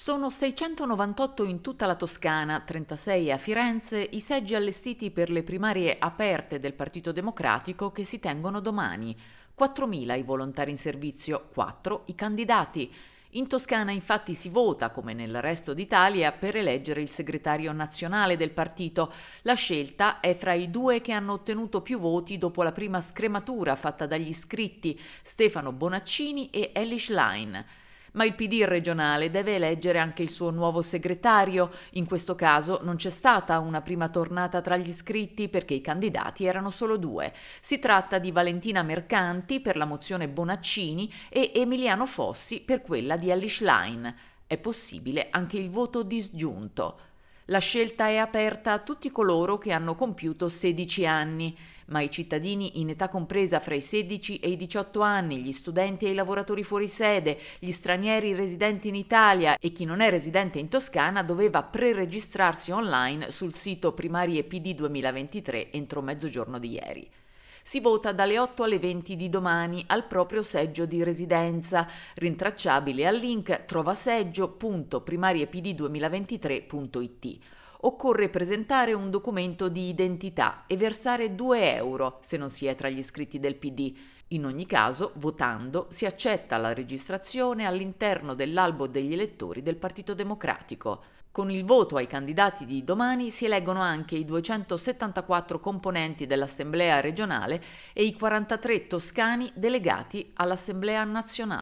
Sono 698 in tutta la Toscana, 36 a Firenze, i seggi allestiti per le primarie aperte del Partito Democratico che si tengono domani. 4.000 i volontari in servizio, 4 i candidati. In Toscana infatti si vota, come nel resto d'Italia, per eleggere il segretario nazionale del partito. La scelta è fra i due che hanno ottenuto più voti dopo la prima scrematura fatta dagli iscritti, Stefano Bonaccini e Elish Line ma il PD regionale deve eleggere anche il suo nuovo segretario. In questo caso non c'è stata una prima tornata tra gli iscritti perché i candidati erano solo due. Si tratta di Valentina Mercanti per la mozione Bonaccini e Emiliano Fossi per quella di Alice Line. È possibile anche il voto disgiunto. La scelta è aperta a tutti coloro che hanno compiuto 16 anni, ma i cittadini in età compresa fra i 16 e i 18 anni, gli studenti e i lavoratori fuori sede, gli stranieri residenti in Italia e chi non è residente in Toscana doveva preregistrarsi online sul sito primarie PD 2023 entro mezzogiorno di ieri si vota dalle 8 alle 20 di domani al proprio seggio di residenza, rintracciabile al link trovaseggio.primariepd2023.it occorre presentare un documento di identità e versare 2 euro se non si è tra gli iscritti del PD. In ogni caso, votando, si accetta la registrazione all'interno dell'albo degli elettori del Partito Democratico. Con il voto ai candidati di domani si eleggono anche i 274 componenti dell'Assemblea regionale e i 43 toscani delegati all'Assemblea nazionale.